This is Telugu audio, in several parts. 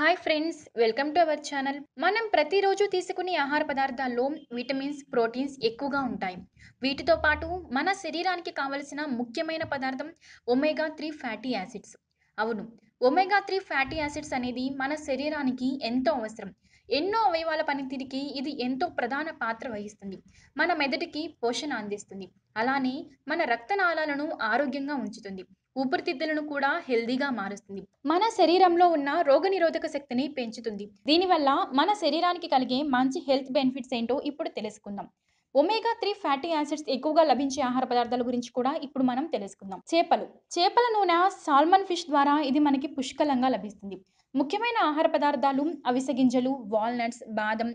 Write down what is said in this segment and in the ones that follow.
hi friends welcome to our channel మనం ప్రతిరోజు తీసుకునే ఆహార పదార్థాల్లో విటమిన్స్ ప్రోటీన్స్ ఎక్కువగా ఉంటాయి వీటితో పాటు మన శరీరానికి కావలసిన ముఖ్యమైన పదార్థం ఒమేగా త్రీ ఫ్యాటీ యాసిడ్స్ అవును ఒమేగా త్రీ ఫ్యాటీ యాసిడ్స్ అనేది మన శరీరానికి ఎంతో అవసరం ఎన్నో అవయవాల పనితీరికి ఇది ఎంతో ప్రధాన పాత్ర వహిస్తుంది మన మెదడుకి పోషణ అందిస్తుంది అలానే మన రక్తనాళాలను ఆరోగ్యంగా ఉంచుతుంది ఊపిరితిత్తులను కూడా హెల్దీగా మారుస్తుంది మన శరీరంలో ఉన్న రోగనిరోధక శక్తిని పెంచుతుంది దీనివల్ల మన శరీరానికి కలిగే మంచి హెల్త్ బెనిఫిట్స్ ఏంటో ఇప్పుడు తెలుసుకుందాం ఒమేగా త్రీ ఫ్యాటీ యాసిడ్స్ ఎక్కువగా లభించే ఆహార పదార్థాల గురించి కూడా ఇప్పుడు మనం తెలుసుకుందాం చేపలు చేపల నూనె సాల్మన్ ఫిష్ ద్వారా ఇది మనకి పుష్కలంగా లభిస్తుంది ముఖ్యమైన ఆహార పదార్థాలు అవిసె గింజలు వాల్నట్స్ బాదం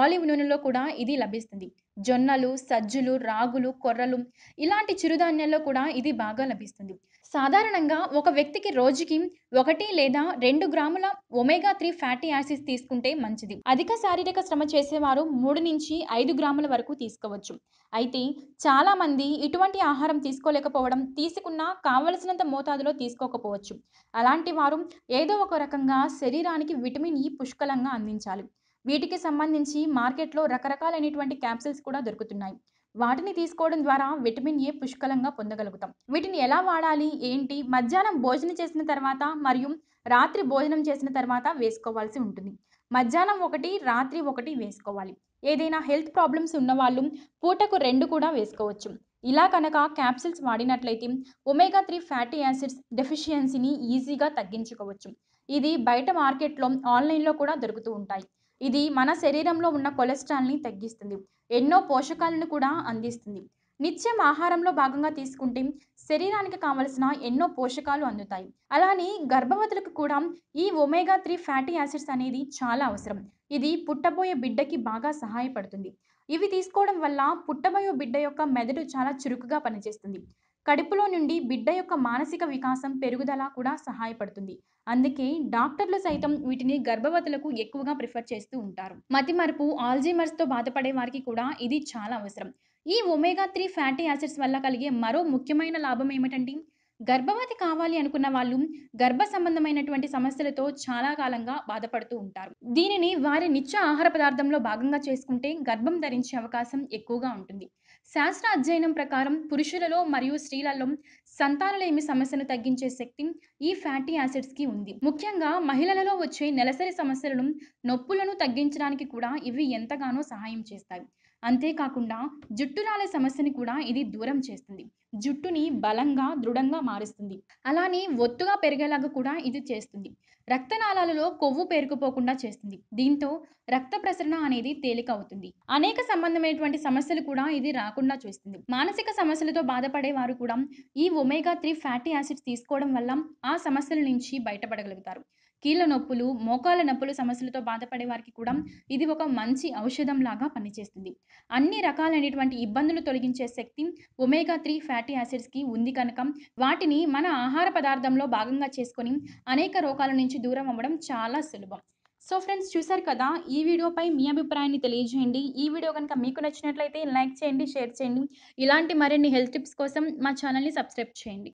ఆలివ్ నూనెలో కూడా ఇది లభిస్తుంది జొన్నలు సజ్జలు రాగులు కొర్రలు ఇలాంటి చిరుధాన్యాల్లో కూడా ఇది బాగా లభిస్తుంది సాధారణంగా ఒక వ్యక్తికి రోజుకి ఒకటి లేదా రెండు గ్రాముల ఒమేగా త్రీ ఫ్యాటీ యాసిడ్స్ తీసుకుంటే మంచిది అధిక శారీరక శ్రమ చేసేవారు మూడు నుంచి ఐదు గ్రాముల వరకు తీసుకోవచ్చు అయితే చాలామంది ఇటువంటి ఆహారం తీసుకోలేకపోవడం తీసుకున్నా కావలసినంత మోతాదులో తీసుకోకపోవచ్చు అలాంటి వారు ఏదో ఒక రకంగా శరీరానికి విటమిన్ ఈ పుష్కలంగా అందించాలి వీటికి సంబంధించి మార్కెట్లో రకరకాలైనటువంటి క్యాప్సిల్స్ కూడా దొరుకుతున్నాయి వాటిని తీసుకోవడం ద్వారా విటమిన్ ఏ పుష్కలంగా పొందగలుగుతాం వీటిని ఎలా వాడాలి ఏంటి మధ్యాహ్నం భోజనం చేసిన తర్వాత మరియు రాత్రి భోజనం చేసిన తర్వాత వేసుకోవాల్సి ఉంటుంది మధ్యాహ్నం ఒకటి రాత్రి ఒకటి వేసుకోవాలి ఏదైనా హెల్త్ ప్రాబ్లమ్స్ ఉన్నవాళ్ళు పూటకు రెండు కూడా వేసుకోవచ్చు ఇలా కనుక క్యాప్సిల్స్ వాడినట్లయితే ఒమేగా త్రీ ఫ్యాటీ యాసిడ్స్ డెఫిషియన్సీని ఈజీగా తగ్గించుకోవచ్చు ఇది బయట మార్కెట్లో ఆన్లైన్లో కూడా దొరుకుతూ ఉంటాయి ఇది మన శరీరంలో ఉన్న కొలెస్ట్రాల్ని తగ్గిస్తుంది ఎన్నో పోషకాలను కూడా అందిస్తుంది నిత్యం ఆహారంలో భాగంగా తీసుకుంటే శరీరానికి కావలసిన ఎన్నో పోషకాలు అందుతాయి అలానే గర్భవతులకు కూడా ఈ ఒమేగా త్రీ ఫ్యాటీ యాసిడ్స్ అనేది చాలా అవసరం ఇది పుట్టబోయే బిడ్డకి బాగా సహాయపడుతుంది ఇవి తీసుకోవడం వల్ల పుట్టబోయే బిడ్డ యొక్క మెదడు చాలా చురుకుగా పనిచేస్తుంది కడుపులో నుండి బిడ్డ యొక్క మానసిక వికాసం పెరుగుదల కూడా సహాయపడుతుంది అందుకే డాక్టర్లు సైతం వీటిని గర్భవతులకు ఎక్కువగా ప్రిఫర్ చేస్తూ ఉంటారు మతిమరుపు ఆల్జీమర్స్తో బాధపడే వారికి కూడా ఇది చాలా అవసరం ఈ ఒమేగా త్రీ ఫ్యాటీ యాసిడ్స్ వల్ల కలిగే మరో ముఖ్యమైన లాభం ఏమిటంటే గర్భవతి కావాలి అనుకున్న వాళ్ళు గర్భ సంబంధమైనటువంటి సమస్యలతో చాలా కాలంగా బాధపడుతూ ఉంటారు దీనిని వారి నిత్య ఆహార పదార్థంలో భాగంగా చేసుకుంటే గర్భం ధరించే అవకాశం ఎక్కువగా ఉంటుంది శాస్త్ర అధ్యయనం ప్రకారం పురుషులలో మరియు స్త్రీలలో సంతానలేమి సమస్యను తగ్గించే శక్తి ఈ ఫ్యాటీ యాసిడ్స్కి ఉంది ముఖ్యంగా మహిళలలో వచ్చే నెలసరి సమస్యలను నొప్పులను తగ్గించడానికి కూడా ఇవి ఎంతగానో సహాయం చేస్తాయి అంతేకాకుండా జుట్టురాల సమస్యని కూడా ఇది దూరం చేస్తుంది జుట్టుని బలంగా దృఢంగా మారుస్తుంది అలానే ఒత్తుగా పెరిగేలాగా కూడా ఇది చేస్తుంది రక్తనాళాలలో కొవ్వు పేరుకుపోకుండా చేస్తుంది దీంతో రక్త ప్రసరణ అనేది తేలిక అవుతుంది అనేక సంబంధమైనటువంటి సమస్యలు కూడా ఇది రాకుండా చూస్తుంది మానసిక సమస్యలతో బాధపడే వారు కూడా ఈ ఒమేగా త్రీ ఫ్యాటీ యాసిడ్స్ తీసుకోవడం వల్ల ఆ సమస్యల నుంచి బయటపడగలుగుతారు కీళ్ళ నొప్పులు మోకాల నొప్పులు సమస్యలతో బాధపడే వారికి కూడా ఇది ఒక మంచి ఔషధం లాగా పనిచేస్తుంది అన్ని రకాలైనటువంటి ఇబ్బందులు తొలగించే శక్తి ఒమేగా త్రీ ఫ్యాటీ యాసిడ్స్కి ఉంది కనుక వాటిని మన ఆహార పదార్థంలో భాగంగా చేసుకొని అనేక రోగాల నుంచి దూరం అవ్వడం చాలా సులభం సో ఫ్రెండ్స్ చూసారు కదా ఈ వీడియోపై మీ అభిప్రాయాన్ని తెలియజేయండి ఈ వీడియో కనుక మీకు నచ్చినట్లయితే లైక్ చేయండి షేర్ చేయండి ఇలాంటి మరిన్ని హెల్త్ టిప్స్ కోసం మా ఛానల్ని సబ్స్క్రైబ్ చేయండి